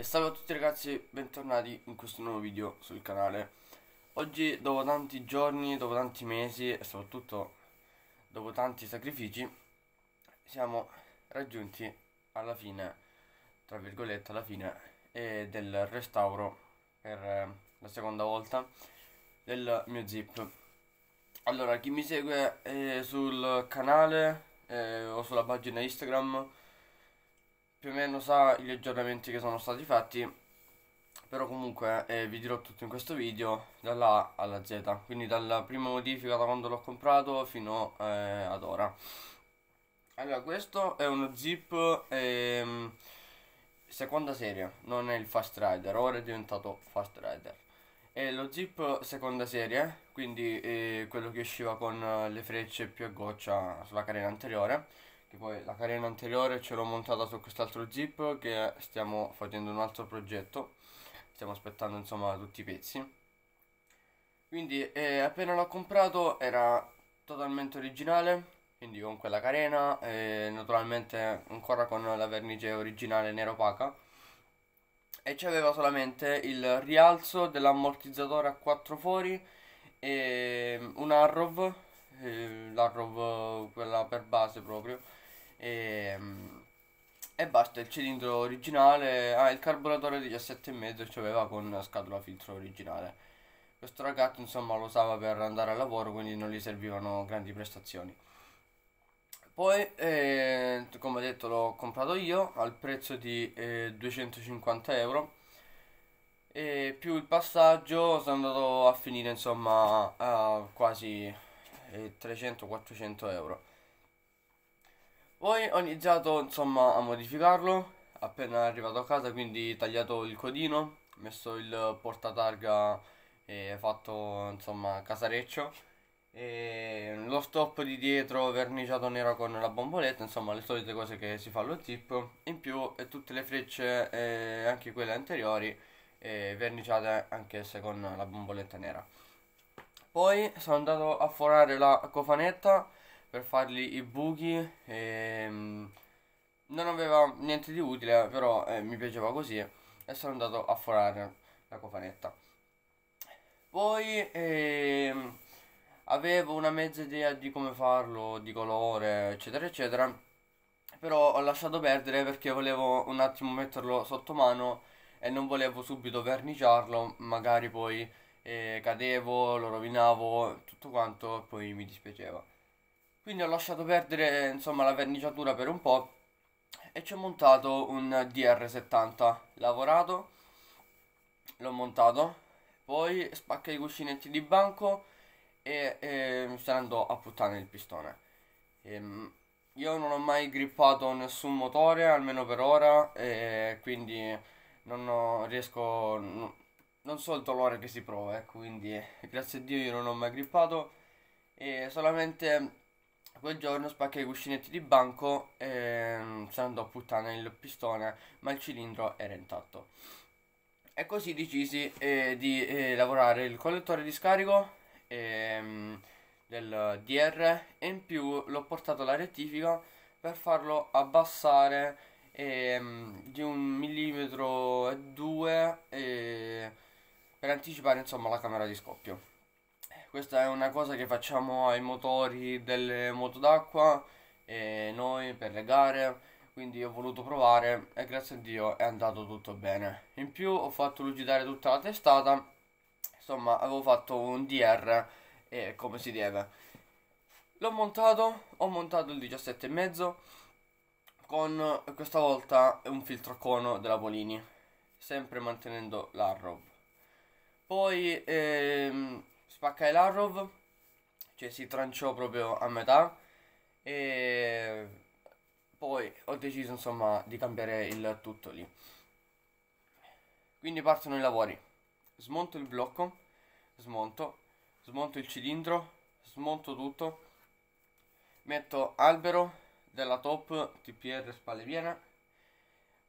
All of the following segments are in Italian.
E salve a tutti ragazzi, bentornati in questo nuovo video sul canale Oggi dopo tanti giorni, dopo tanti mesi e soprattutto dopo tanti sacrifici Siamo raggiunti alla fine, tra virgolette alla fine eh, del restauro per eh, la seconda volta del mio zip Allora chi mi segue eh, sul canale eh, o sulla pagina Instagram più o meno sa gli aggiornamenti che sono stati fatti però comunque eh, vi dirò tutto in questo video dalla A alla Z quindi dalla prima modifica da quando l'ho comprato fino eh, ad ora allora questo è uno zip ehm, seconda serie non è il fast rider ora è diventato fast rider è lo zip seconda serie quindi eh, quello che usciva con eh, le frecce più a goccia sulla carena anteriore che poi la carena anteriore ce l'ho montata su quest'altro zip che stiamo facendo un altro progetto stiamo aspettando insomma tutti i pezzi quindi eh, appena l'ho comprato era totalmente originale quindi con quella carena eh, naturalmente ancora con la vernice originale nero opaca e c'aveva solamente il rialzo dell'ammortizzatore a quattro fori e un arrow Ehm, la prov quella per base proprio e, ehm, e, basta il cilindro originale ah il carburatore 17,5 c'aveva con scatola filtro originale questo ragazzo insomma lo usava per andare al lavoro quindi non gli servivano grandi prestazioni poi eh, come detto l'ho comprato io al prezzo di eh, 250 euro e più il passaggio sono andato a finire insomma a quasi 300-400 euro poi ho iniziato insomma a modificarlo appena arrivato a casa quindi tagliato il codino messo il portatarga eh, fatto insomma casareccio e lo stop di dietro verniciato nero con la bomboletta insomma le solite cose che si fa allo zip in più e tutte le frecce eh, anche quelle anteriori eh, verniciate se con la bomboletta nera poi sono andato a forare la cofanetta per fargli i buchi e mm, non aveva niente di utile però eh, mi piaceva così e sono andato a forare la cofanetta poi eh, avevo una mezza idea di come farlo di colore eccetera eccetera però ho lasciato perdere perché volevo un attimo metterlo sotto mano e non volevo subito verniciarlo magari poi eh, cadevo, lo rovinavo, tutto quanto, poi mi dispiaceva. Quindi ho lasciato perdere insomma la verniciatura per un po' e ci ho montato un DR70 lavorato, l'ho montato, poi spacca i cuscinetti di banco e eh, se ne andò a puttane il pistone. Ehm, io non ho mai grippato nessun motore, almeno per ora, e quindi non ho, riesco non so il dolore che si prova, eh, quindi grazie a Dio io non ho mai grippato e solamente quel giorno spacca i cuscinetti di banco e ehm, se andò a puttana il pistone, ma il cilindro era intatto. E così decisi eh, di eh, lavorare il collettore di scarico ehm, del DR e in più l'ho portato alla rettifica per farlo abbassare ehm, di un millimetro e due per anticipare insomma la camera di scoppio. Questa è una cosa che facciamo ai motori delle moto d'acqua e noi per le gare, quindi ho voluto provare e grazie a Dio è andato tutto bene. In più ho fatto lucidare tutta la testata, insomma avevo fatto un DR eh, come si deve. L'ho montato, ho montato il 17,5 con questa volta un filtro a cono della Polini, sempre mantenendo la ROV. Poi ehm, il Arrow, cioè si tranciò proprio a metà. E poi ho deciso insomma di cambiare il tutto lì. Quindi partono i lavori. Smonto il blocco, smonto, smonto il cilindro, smonto tutto. Metto albero della top TPR spalle piena.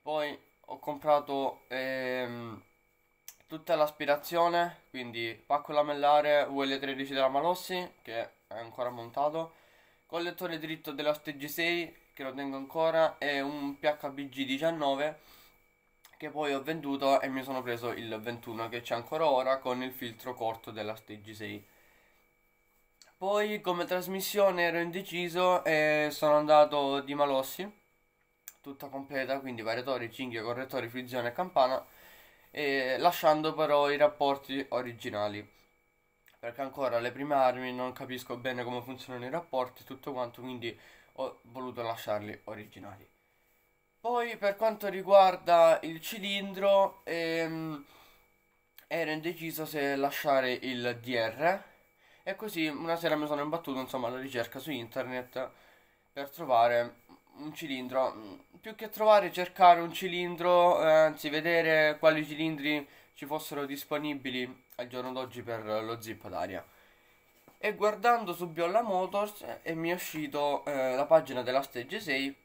Poi ho comprato... Ehm, tutta l'aspirazione, quindi pacco lamellare UL13 della Malossi, che è ancora montato, collettore dritto della Stage 6 che lo tengo ancora, e un PHBG19, che poi ho venduto e mi sono preso il 21, che c'è ancora ora, con il filtro corto della Stage 6 Poi come trasmissione ero indeciso e sono andato di Malossi, tutta completa, quindi variatori, cinghie, correttori, frizione e campana, eh, lasciando però i rapporti originali. Perché ancora le prime armi non capisco bene come funzionano i rapporti e tutto quanto, quindi ho voluto lasciarli originali. Poi per quanto riguarda il cilindro, ehm, ero indeciso se lasciare il DR e così una sera mi sono imbattuto insomma alla ricerca su internet per trovare un cilindro mm, più che trovare cercare un cilindro eh, anzi vedere quali cilindri ci fossero disponibili al giorno d'oggi per lo zip d'aria e guardando su Biolla Motors eh, mi è uscito eh, la pagina della Stage 6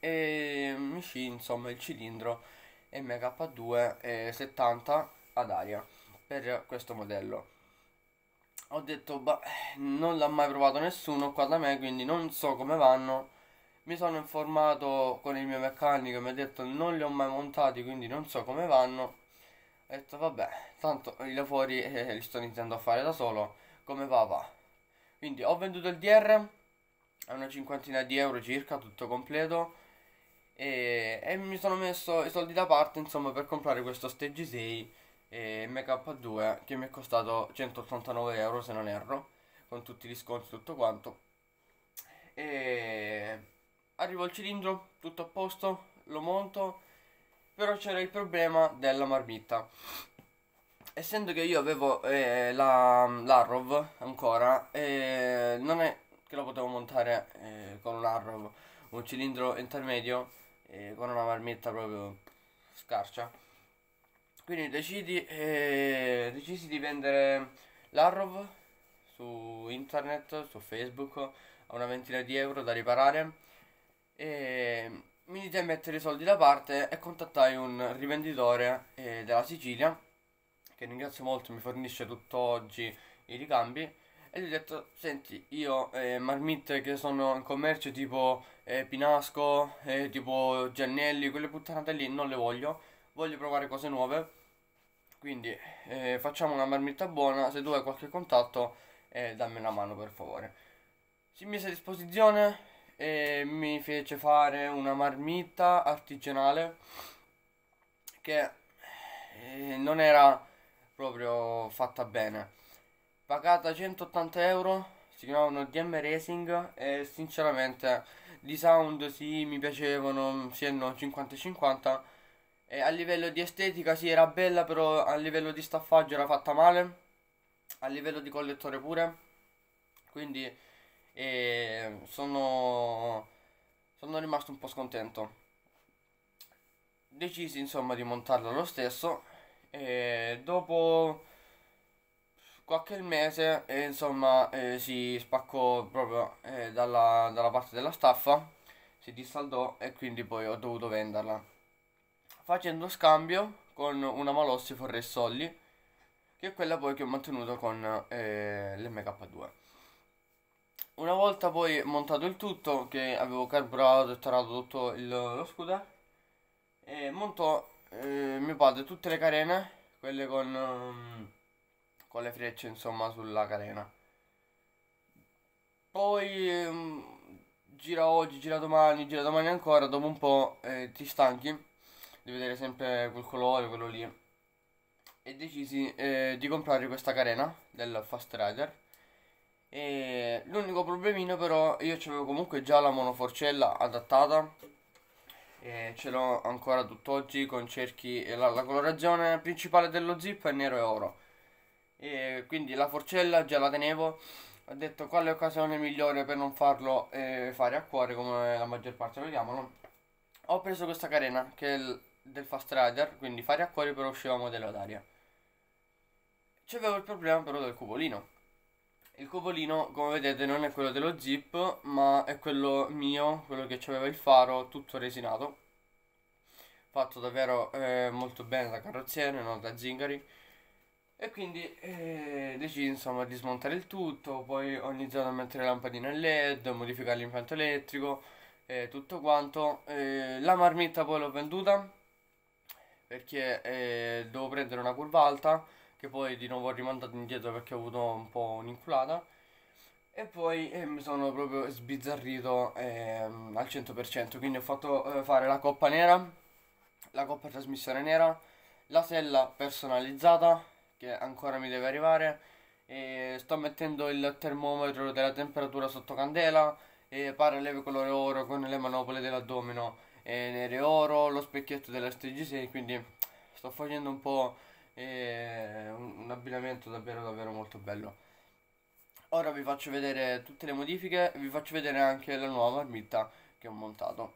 e mi uscì insomma il cilindro MK2 70 ad aria per questo modello ho detto bah, non l'ha mai provato nessuno qua da me quindi non so come vanno mi sono informato con il mio meccanico mi ha detto non li ho mai montati quindi non so come vanno ho detto vabbè tanto i lavori eh, li sto iniziando a fare da solo come va va quindi ho venduto il DR a una cinquantina di euro circa tutto completo e, e mi sono messo i soldi da parte insomma per comprare questo Stage 6 eh, MK2 che mi è costato 189 euro se non erro con tutti gli sconti e tutto quanto e arrivo al cilindro, tutto a posto, lo monto, però c'era il problema della marmitta. Essendo che io avevo eh, la, l'Arrow ancora, eh, non è che lo potevo montare eh, con un Arrow, un cilindro intermedio, eh, con una marmitta proprio scarcia. Quindi decidi, eh, decisi di vendere l'Arrow su internet, su Facebook, a una ventina di euro da riparare e mi dite di mettere i soldi da parte e contattai un rivenditore eh, della Sicilia che ringrazio molto, mi fornisce tutt'oggi i ricambi e gli ho detto, senti, io eh, marmitte che sono in commercio tipo eh, Pinasco, eh, tipo Giannelli, quelle puttanate lì non le voglio, voglio provare cose nuove, quindi eh, facciamo una marmitta buona, se tu hai qualche contatto eh, dammi una mano per favore. Si mise a disposizione, e mi fece fare una marmitta artigianale che eh, non era proprio fatta bene pagata 180 euro si chiamavano DM Racing e sinceramente di sound sì mi piacevano sì e no 50 50 e a livello di estetica sì era bella però a livello di staffaggio era fatta male a livello di collettore pure quindi e sono, sono rimasto un po' scontento. Decisi insomma di montarla lo stesso e dopo qualche mese eh, insomma eh, si spaccò proprio eh, dalla, dalla, parte della staffa si dissaldò e quindi poi ho dovuto venderla facendo scambio con una Malossi Forrei Solli che è quella poi che ho mantenuto con eh, l'MK2 una volta poi montato il tutto, che avevo carburato e tarato tutto il, lo scooter, e montò eh, mio padre tutte le carene, quelle con, um, con le frecce insomma sulla carena. Poi um, gira oggi, gira domani, gira domani ancora, dopo un po' eh, ti stanchi di vedere sempre quel colore, quello lì. E decisi eh, di comprare questa carena del Fast Rider e l'unico problemino però, io avevo comunque già la monoforcella adattata e ce l'ho ancora tutt'oggi con cerchi e la, la, colorazione principale dello zip è nero e oro e quindi la forcella già la tenevo ho detto qual è l'occasione migliore per non farlo eh, fare a cuore come la maggior parte lo chiamano ho preso questa carena che è del fast rider quindi fare a cuore però usciva modello d'aria c'avevo il problema però del cupolino il copolino, come vedete non è quello dello zip ma è quello mio, quello che aveva il faro tutto resinato fatto davvero eh, molto bene da carrozziere, non da zingari e quindi eh, decisi insomma di smontare il tutto, poi ho iniziato a mettere lampadine led, modificare l'impianto elettrico eh, tutto quanto la marmitta poi l'ho venduta perché eh, devo prendere una curva alta che poi di nuovo ho rimandato indietro perché ho avuto un po' un'inculata e poi eh, mi sono proprio sbizzarrito ehm, al 100% quindi ho fatto eh, fare la coppa nera la coppa trasmissione nera la sella personalizzata che ancora mi deve arrivare e sto mettendo il termometro della temperatura sotto candela e parallele colore oro con le manopole dell'addomino nere oro lo specchietto della dell'STG6 quindi sto facendo un po' e un abbinamento davvero davvero molto bello ora vi faccio vedere tutte le modifiche vi faccio vedere anche la nuova marmitta che ho montato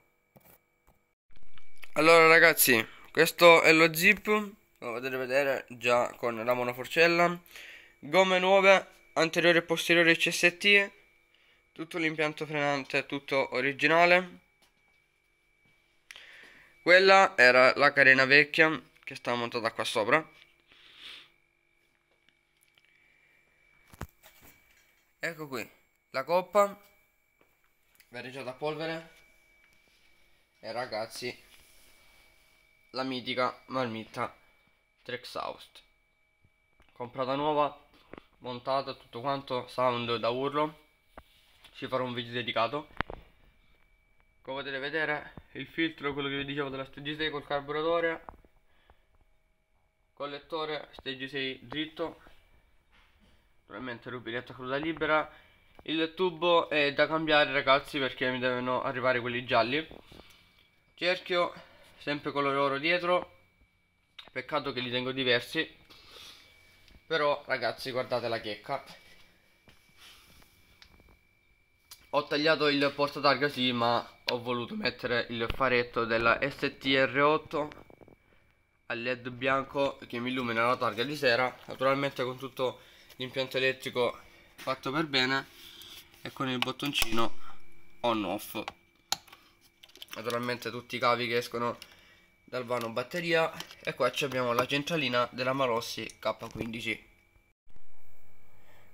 allora ragazzi questo è lo zip lo potete vedere già con la monoforcella gomme nuove anteriore e posteriore CST tutto l'impianto frenante tutto originale quella era la carena vecchia che stava montata qua sopra Ecco qui, la coppa gareggiata a polvere e ragazzi la mitica marmitta Trexhaust comprata nuova montata tutto quanto sound da urlo ci farò un video dedicato come potete vedere il filtro quello che vi dicevo della stage 6 col carburatore collettore stage 6 dritto Probabilmente rubinetto a cruda libera. Il tubo è da cambiare ragazzi perché mi devono arrivare quelli gialli. Cerchio, sempre colore oro dietro. Peccato che li tengo diversi. Però ragazzi guardate la checca. Ho tagliato il portatarga targa sì ma ho voluto mettere il faretto della STR8 a led bianco che mi illumina la targa di sera. Naturalmente con tutto l'impianto elettrico fatto per bene e con il bottoncino on off naturalmente tutti i cavi che escono dal vano batteria e qua ci abbiamo la centralina della Malossi K15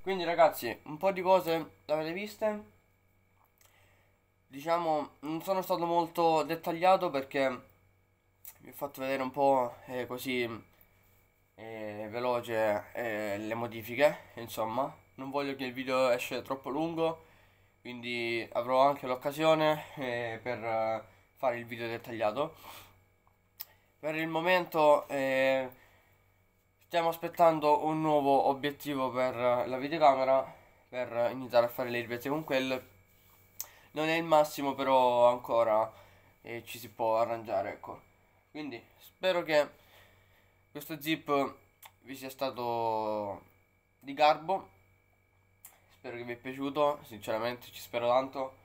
quindi ragazzi un po' di cose l'avete viste diciamo non sono stato molto dettagliato perché vi ho fatto vedere un po' eh, così e eh, veloce e eh, le modifiche insomma non voglio che il video esce troppo lungo quindi avrò anche l'occasione eh, per eh, fare il video dettagliato per il momento eh, stiamo aspettando un nuovo obiettivo per la videocamera per iniziare a fare le riprese con quel non è il massimo però ancora eh, ci si può arrangiare ecco quindi spero che questo zip vi sia stato di garbo spero che vi è piaciuto sinceramente ci spero tanto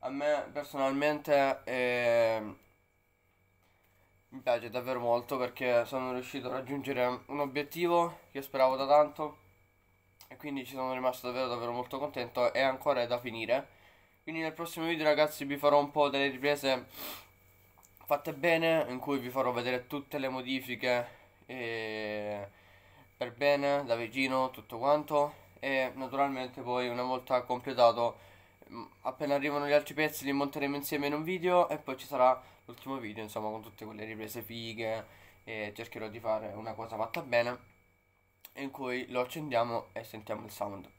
a me personalmente eh, mi piace davvero molto perché sono riuscito a raggiungere un obiettivo che speravo da tanto e quindi ci sono rimasto davvero davvero molto contento e ancora è da finire quindi nel prossimo video ragazzi vi farò un po' delle riprese fatte bene in cui vi farò vedere tutte le modifiche eh, per bene, da vicino, tutto quanto e naturalmente poi una volta completato mm, appena arrivano gli altri pezzi li monteremo insieme in un video e poi ci sarà l'ultimo video insomma con tutte quelle riprese fighe e cercherò di fare una cosa fatta bene in cui lo accendiamo e sentiamo il sound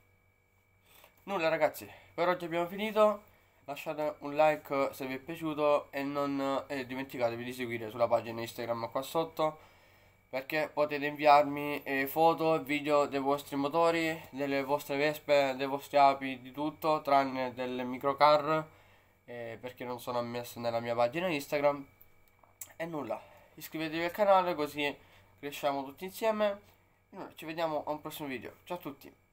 nulla ragazzi per oggi abbiamo finito lasciate un like se vi è piaciuto e non eh, dimenticatevi di seguire sulla pagina Instagram qua sotto perché potete inviarmi eh, foto e video dei vostri motori, delle vostre vespe, dei vostri api, di tutto, tranne del microcar, eh, perché non sono ammesso nella mia pagina Instagram. E nulla, iscrivetevi al canale così cresciamo tutti insieme. E noi ci vediamo a un prossimo video. Ciao a tutti!